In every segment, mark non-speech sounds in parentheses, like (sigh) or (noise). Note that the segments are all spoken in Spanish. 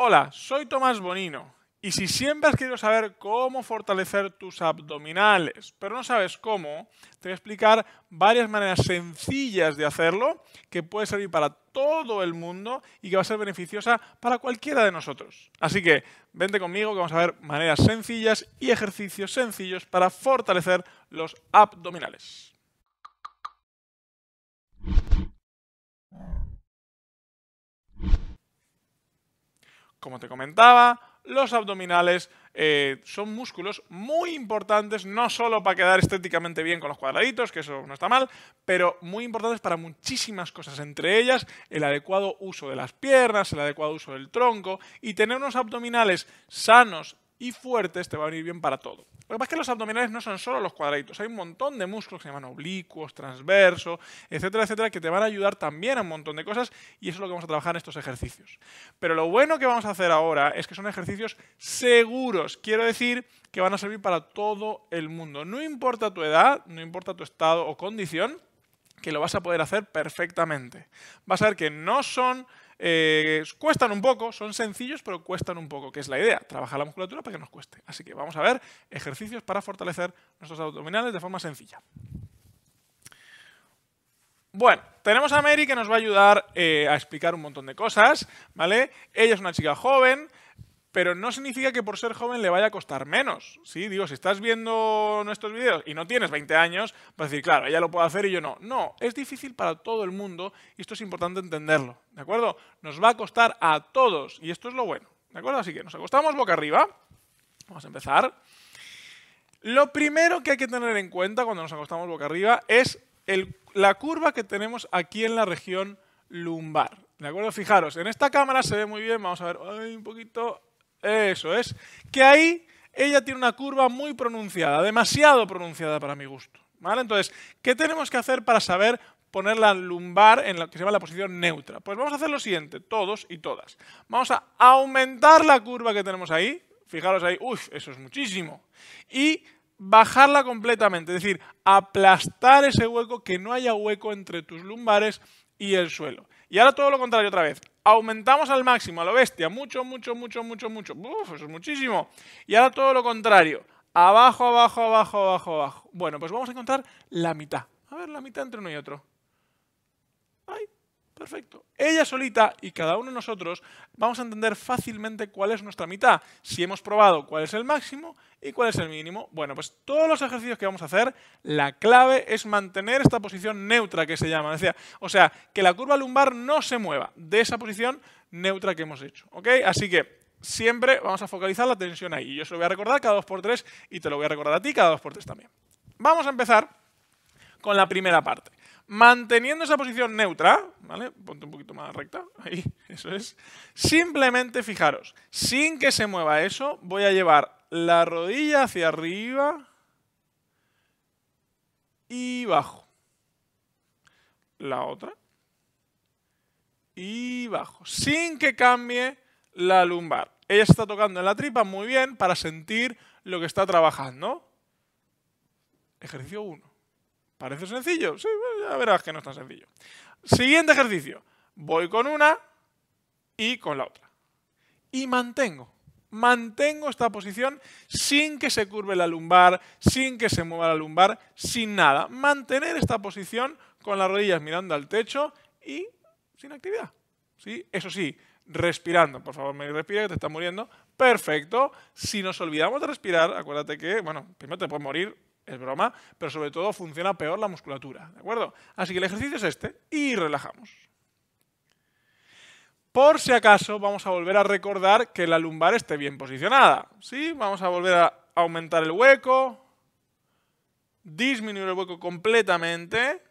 Hola, soy Tomás Bonino. Y si siempre has querido saber cómo fortalecer tus abdominales, pero no sabes cómo, te voy a explicar varias maneras sencillas de hacerlo que puede servir para todo el mundo y que va a ser beneficiosa para cualquiera de nosotros. Así que vente conmigo que vamos a ver maneras sencillas y ejercicios sencillos para fortalecer los abdominales. Como te comentaba, los abdominales eh, son músculos muy importantes, no solo para quedar estéticamente bien con los cuadraditos, que eso no está mal, pero muy importantes para muchísimas cosas, entre ellas el adecuado uso de las piernas, el adecuado uso del tronco y tener unos abdominales sanos, y fuertes te va a venir bien para todo. Lo que pasa es que los abdominales no son solo los cuadraditos, hay un montón de músculos que se llaman oblicuos, transversos, etcétera, etcétera, que te van a ayudar también a un montón de cosas y eso es lo que vamos a trabajar en estos ejercicios. Pero lo bueno que vamos a hacer ahora es que son ejercicios seguros, quiero decir que van a servir para todo el mundo. No importa tu edad, no importa tu estado o condición, que lo vas a poder hacer perfectamente. Vas a ver que no son eh, cuestan un poco, son sencillos, pero cuestan un poco, que es la idea, trabajar la musculatura para que nos cueste. Así que vamos a ver ejercicios para fortalecer nuestros abdominales de forma sencilla. Bueno, tenemos a Mary que nos va a ayudar eh, a explicar un montón de cosas, ¿vale? Ella es una chica joven, pero no significa que por ser joven le vaya a costar menos. ¿sí? Digo, si estás viendo nuestros vídeos y no tienes 20 años, vas a decir, claro, ella lo puede hacer y yo no. No, es difícil para todo el mundo y esto es importante entenderlo. ¿De acuerdo? Nos va a costar a todos y esto es lo bueno. ¿De acuerdo? Así que nos acostamos boca arriba. Vamos a empezar. Lo primero que hay que tener en cuenta cuando nos acostamos boca arriba es la curva que tenemos aquí en la región lumbar. ¿De acuerdo? Fijaros, en esta cámara se ve muy bien, vamos a ver, un poquito, eso es. Que ahí ella tiene una curva muy pronunciada, demasiado pronunciada para mi gusto. ¿vale? Entonces, ¿qué tenemos que hacer para saber poner la lumbar en lo que se llama la posición neutra? Pues vamos a hacer lo siguiente, todos y todas. Vamos a aumentar la curva que tenemos ahí. Fijaros ahí, uff, eso es muchísimo. Y bajarla completamente, es decir, aplastar ese hueco, que no haya hueco entre tus lumbares y el suelo. Y ahora todo lo contrario otra vez, aumentamos al máximo, a lo bestia, mucho, mucho, mucho, mucho, mucho. Uf, eso es muchísimo. Y ahora todo lo contrario. Abajo, abajo, abajo, abajo, abajo. Bueno, pues vamos a encontrar la mitad. A ver, la mitad entre uno y otro. Ay, Perfecto. Ella solita y cada uno de nosotros vamos a entender fácilmente cuál es nuestra mitad, si hemos probado cuál es el máximo y cuál es el mínimo. Bueno, pues todos los ejercicios que vamos a hacer, la clave es mantener esta posición neutra que se llama. Decía, o sea, que la curva lumbar no se mueva de esa posición neutra que hemos hecho. ¿Ok? Así que siempre vamos a focalizar la tensión ahí. yo se lo voy a recordar cada 2 por 3 y te lo voy a recordar a ti cada 2x3 también. Vamos a empezar con la primera parte manteniendo esa posición neutra, ¿vale? Ponte un poquito más recta, ahí, (laughs) eso es. Simplemente fijaros, sin que se mueva eso, voy a llevar la rodilla hacia arriba y bajo. La otra y bajo, sin que cambie la lumbar. Ella está tocando en la tripa muy bien para sentir lo que está trabajando. Ejercicio 1. Parece sencillo. Sí, ya verás que no es tan sencillo. Siguiente ejercicio. Voy con una y con la otra. Y mantengo. Mantengo esta posición sin que se curve la lumbar, sin que se mueva la lumbar, sin nada. Mantener esta posición con las rodillas mirando al techo y sin actividad. ¿Sí? Eso sí, respirando. Por favor, me respira que te estás muriendo. Perfecto. Si nos olvidamos de respirar, acuérdate que, bueno, primero te puedes morir es broma, pero sobre todo funciona peor la musculatura, ¿de acuerdo? Así que el ejercicio es este y relajamos. Por si acaso, vamos a volver a recordar que la lumbar esté bien posicionada, ¿sí? Vamos a volver a aumentar el hueco, disminuir el hueco completamente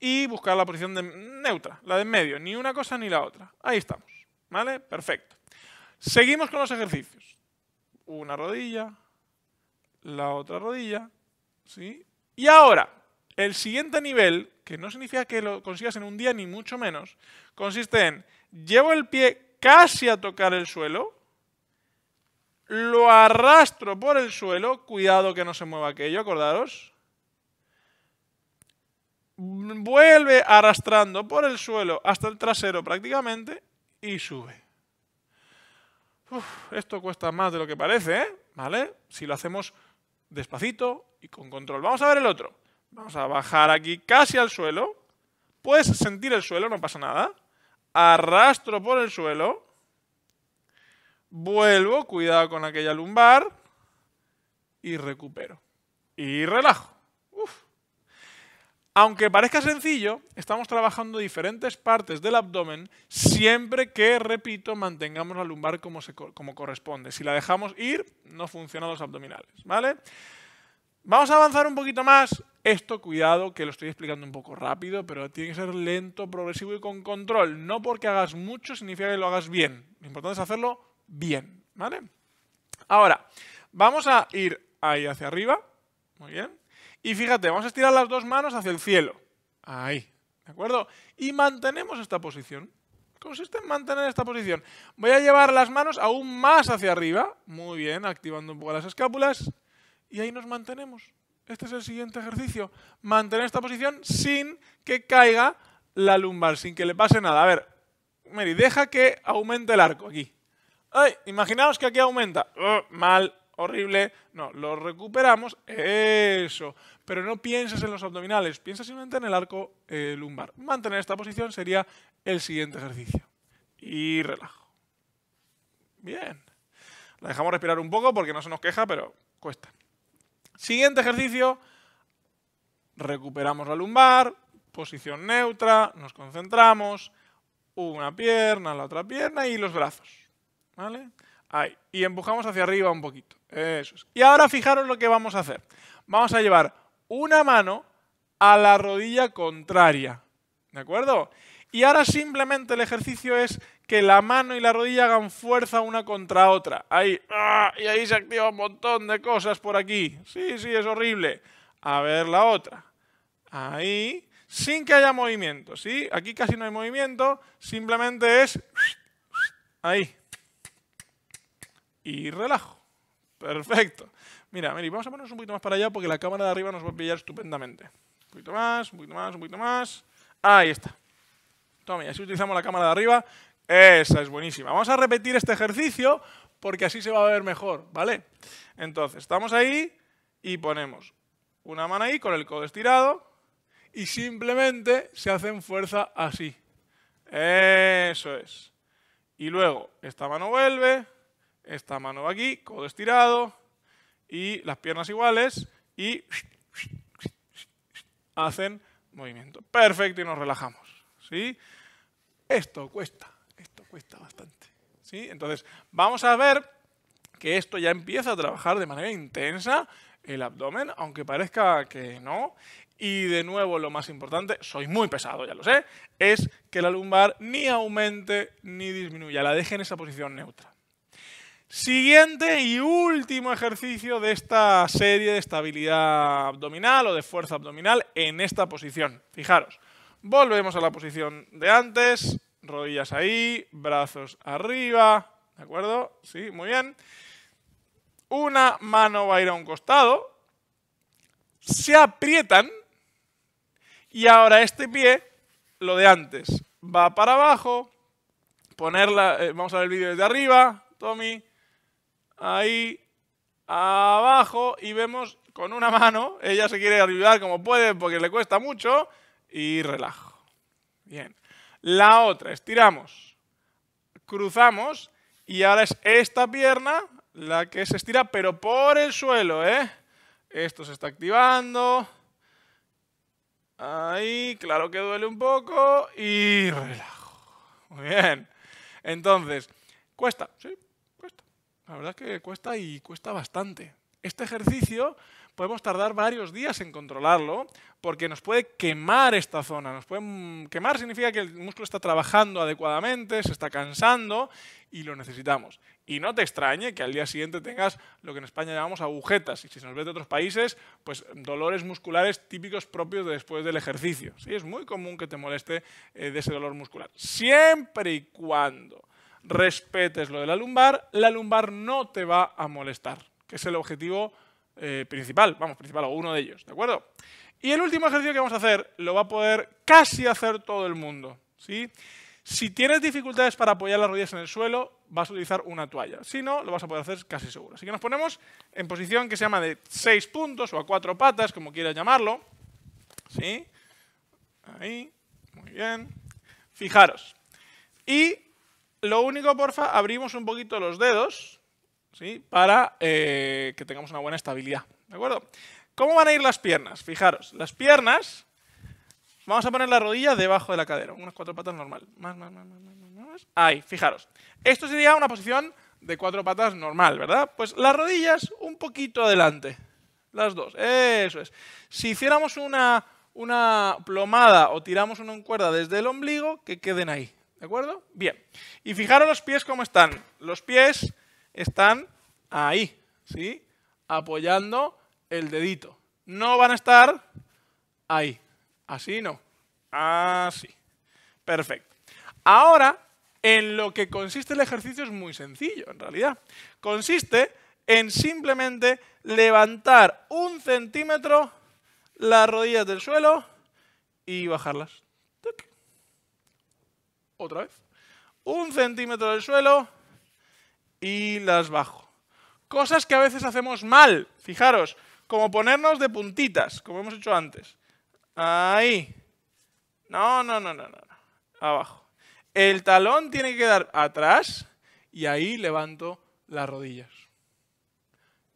y buscar la posición de neutra, la de en medio, ni una cosa ni la otra. Ahí estamos, ¿vale? Perfecto. Seguimos con los ejercicios. Una rodilla, la otra rodilla, y ahora, el siguiente nivel, que no significa que lo consigas en un día ni mucho menos, consiste en llevo el pie casi a tocar el suelo, lo arrastro por el suelo, cuidado que no se mueva aquello, acordaros. Vuelve arrastrando por el suelo hasta el trasero prácticamente y sube. esto cuesta más de lo que parece, ¿eh? ¿Vale? Si lo hacemos despacito y con control. Vamos a ver el otro. Vamos a bajar aquí casi al suelo. Puedes sentir el suelo, no pasa nada. Arrastro por el suelo. Vuelvo, cuidado con aquella lumbar. Y recupero. Y relajo. Aunque parezca sencillo, estamos trabajando diferentes partes del abdomen siempre que, repito, mantengamos la lumbar como, corresponde. Si la dejamos ir, no funcionan los abdominales, ¿vale? Vamos a avanzar un poquito más. Esto, cuidado, que lo estoy explicando un poco rápido, pero tiene que ser lento, progresivo y con control. No porque hagas mucho significa que lo hagas bien. Lo importante es hacerlo bien, ¿vale? Ahora, vamos a ir ahí hacia arriba. Muy bien. Y fíjate, vamos a estirar las dos manos hacia el cielo. Ahí, ¿de acuerdo? Y mantenemos esta posición. Consiste en mantener esta posición. Voy a llevar las manos aún más hacia arriba. Muy bien, activando un poco las escápulas. Y ahí nos mantenemos. Este es el siguiente ejercicio. Mantener esta posición sin que caiga la lumbar, sin que le pase nada. A ver, Mary, deja que aumente el arco aquí. Ay, imaginaos que aquí aumenta. Oh, mal horrible. No, lo recuperamos, eso. Pero no pienses en los abdominales, piensa simplemente en el arco eh, lumbar. Mantener esta posición sería el siguiente ejercicio. Y relajo. Bien. La dejamos respirar un poco porque no se nos queja, pero cuesta. Siguiente ejercicio. Recuperamos la lumbar, posición neutra, nos concentramos, una pierna, la otra pierna y los brazos. ¿Vale? Ahí. Y empujamos hacia arriba un poquito. Eso Y ahora fijaros lo que vamos a hacer. Vamos a llevar una mano a la rodilla contraria. ¿De acuerdo? Y ahora simplemente el ejercicio es que la mano y la rodilla hagan fuerza una contra otra. Ahí. Ah, y ahí se activa un montón de cosas por aquí. Sí, sí, es horrible. A ver la otra. Ahí. Sin que haya movimiento, ¿sí? Aquí casi no hay movimiento. Simplemente es... Ahí. Y relajo. Perfecto. Mira, vamos a ponernos un poquito más para allá porque la cámara de arriba nos va a pillar estupendamente. Un poquito más, un poquito más, un poquito más. Ahí está. Toma, y así utilizamos la cámara de arriba. Esa es buenísima. Vamos a repetir este ejercicio porque así se va a ver mejor, ¿vale? Entonces, estamos ahí y ponemos una mano ahí con el codo estirado y simplemente se hacen fuerza así. Eso es. Y luego, esta mano vuelve esta mano va aquí, codo estirado y las piernas iguales y hacen movimiento. Perfecto y nos relajamos. ¿sí? Esto cuesta, esto cuesta bastante. ¿sí? Entonces vamos a ver que esto ya empieza a trabajar de manera intensa el abdomen, aunque parezca que no. Y de nuevo, lo más importante, soy muy pesado, ya lo sé, es que la lumbar ni aumente ni disminuya, la deje en esa posición neutra. Siguiente y último ejercicio de esta serie de estabilidad abdominal o de fuerza abdominal en esta posición. Fijaros, volvemos a la posición de antes, rodillas ahí, brazos arriba, ¿de acuerdo? Sí, muy bien. Una mano va a ir a un costado, se aprietan y ahora este pie, lo de antes, va para abajo, ponerla, eh, vamos a ver el vídeo desde arriba, Tommy, ahí abajo y vemos con una mano, ella se quiere ayudar como puede porque le cuesta mucho y relajo. Bien. La otra, estiramos, cruzamos y ahora es esta pierna la que se estira pero por el suelo, ¿eh? Esto se está activando. Ahí, claro que duele un poco y relajo. Muy bien. Entonces, cuesta, sí, la verdad que cuesta y cuesta bastante. Este ejercicio podemos tardar varios días en controlarlo porque nos puede quemar esta zona. Nos puede mm, quemar significa que el músculo está trabajando adecuadamente, se está cansando y lo necesitamos. Y no te extrañe que al día siguiente tengas lo que en España llamamos agujetas y si se nos ve de otros países, pues dolores musculares típicos propios de después del ejercicio. Sí, es muy común que te moleste eh, de ese dolor muscular, siempre y cuando respetes lo de la lumbar, la lumbar no te va a molestar, que es el objetivo eh, principal, vamos, principal o uno de ellos, ¿de acuerdo? Y el último ejercicio que vamos a hacer lo va a poder casi hacer todo el mundo, ¿sí? Si tienes dificultades para apoyar las rodillas en el suelo, vas a utilizar una toalla. Si no, lo vas a poder hacer casi seguro. Así que nos ponemos en posición que se llama de seis puntos o a cuatro patas, como quieras llamarlo. ¿Sí? Ahí. Muy bien. Fijaros. Y lo único, porfa, abrimos un poquito los dedos, ¿sí? Para eh, que tengamos una buena estabilidad, ¿de acuerdo? ¿Cómo van a ir las piernas? Fijaros, las piernas, vamos a poner la rodilla debajo de la cadera, unas cuatro patas normal. Más, más, más, Ahí, fijaros. Esto sería una posición de cuatro patas normal, ¿verdad? Pues las rodillas un poquito adelante, las dos, eso es. Si hiciéramos una, una plomada o tiramos una cuerda desde el ombligo, que queden ahí. ¿De acuerdo? Bien. Y fijaros los pies cómo están. Los pies están ahí, ¿sí? Apoyando el dedito. No van a estar ahí. Así no. Así. Perfecto. Ahora, en lo que consiste el ejercicio es muy sencillo, en realidad. Consiste en simplemente levantar un centímetro las rodillas del suelo y bajarlas otra vez, un centímetro del suelo y las bajo. Cosas que a veces hacemos mal, fijaros, como ponernos de puntitas, como hemos hecho antes. Ahí. No, no, no, no, no. Abajo. El talón tiene que quedar atrás y ahí levanto las rodillas.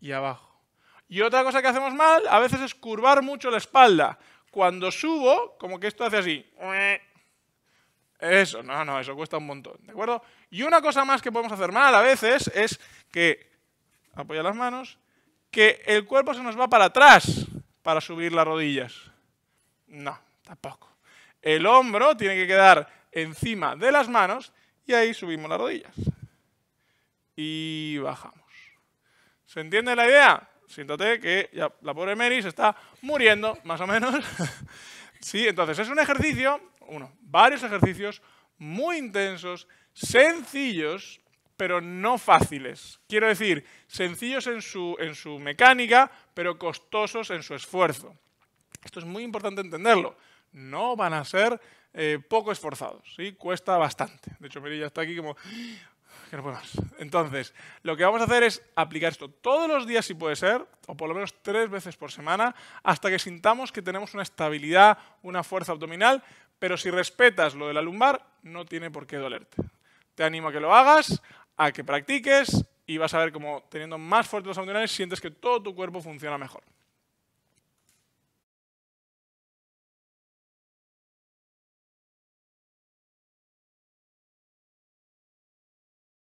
Y abajo. Y otra cosa que hacemos mal a veces es curvar mucho la espalda. Cuando subo, como que esto hace así. Eso, no, no, eso cuesta un montón, ¿de acuerdo? Y una cosa más que podemos hacer mal a veces es que, apoya las manos, que el cuerpo se nos va para atrás para subir las rodillas. No, tampoco. El hombro tiene que quedar encima de las manos y ahí subimos las rodillas. Y bajamos. ¿Se entiende la idea? Siéntate que la pobre Mary se está muriendo, más o menos. (laughs) sí, entonces es un ejercicio uno, varios ejercicios muy intensos, sencillos, pero no fáciles. Quiero decir, sencillos en su, en su mecánica, pero costosos en su esfuerzo. Esto es muy importante entenderlo. No van a ser eh, poco esforzados, ¿sí? Cuesta bastante. De hecho, Miri ya está aquí como, entonces, lo que vamos a hacer es aplicar esto todos los días si puede ser, o por lo menos tres veces por semana, hasta que sintamos que tenemos una estabilidad, una fuerza abdominal, pero si respetas lo de la lumbar, no tiene por qué dolerte. Te animo a que lo hagas, a que practiques y vas a ver cómo teniendo más fuertes los abdominales sientes que todo tu cuerpo funciona mejor.